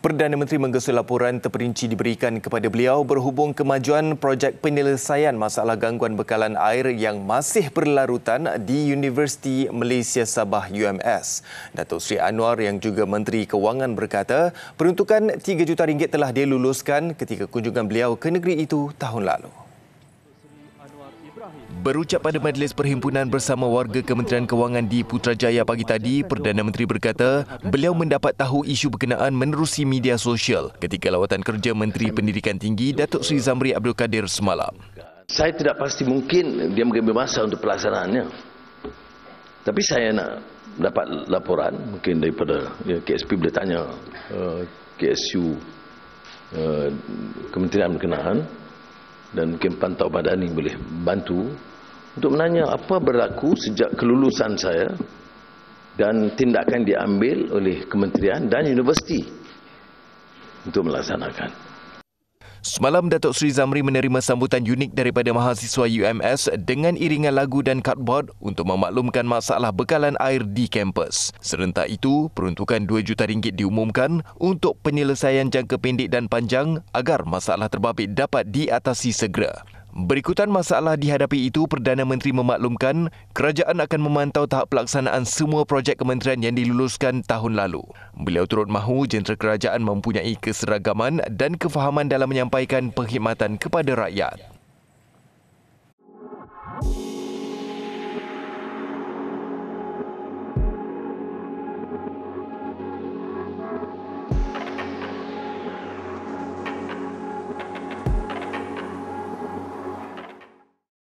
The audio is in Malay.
Perdana Menteri menggesa laporan terperinci diberikan kepada beliau berhubung kemajuan projek penyelesaian masalah gangguan bekalan air yang masih berlarutan di Universiti Malaysia Sabah UMS. Datuk Sri Anwar yang juga Menteri Kewangan berkata, peruntukan 3 juta ringgit telah diluluskan ketika kunjungan beliau ke negeri itu tahun lalu. Berucap pada majlis perhimpunan bersama warga Kementerian Kewangan di Putrajaya pagi tadi, Perdana Menteri berkata beliau mendapat tahu isu berkenaan menerusi media sosial ketika lawatan kerja Menteri Pendidikan Tinggi Datuk Sri Zamri Abdul Kadir semalam. Saya tidak pasti mungkin dia mengambil masa untuk pelaksanaannya. Tapi saya nak dapat laporan mungkin daripada ya, KSP boleh tanya uh, eh, KSU uh, eh, Kementerian Berkenaan dan mungkin pantau badan ini boleh bantu untuk menanya apa berlaku sejak kelulusan saya dan tindakan diambil oleh kementerian dan universiti untuk melaksanakan. Semalam, Datuk Sri Zamri menerima sambutan unik daripada mahasiswa UMS dengan iringan lagu dan kartbord untuk memaklumkan masalah bekalan air di kampus. Serentak itu, peruntukan RM2 juta ringgit diumumkan untuk penyelesaian jangka pendek dan panjang agar masalah terbabit dapat diatasi segera. Berikutan masalah dihadapi itu, Perdana Menteri memaklumkan kerajaan akan memantau tahap pelaksanaan semua projek kementerian yang diluluskan tahun lalu. Beliau turut mahu jentera kerajaan mempunyai keseragaman dan kefahaman dalam menyampaikan perkhidmatan kepada rakyat.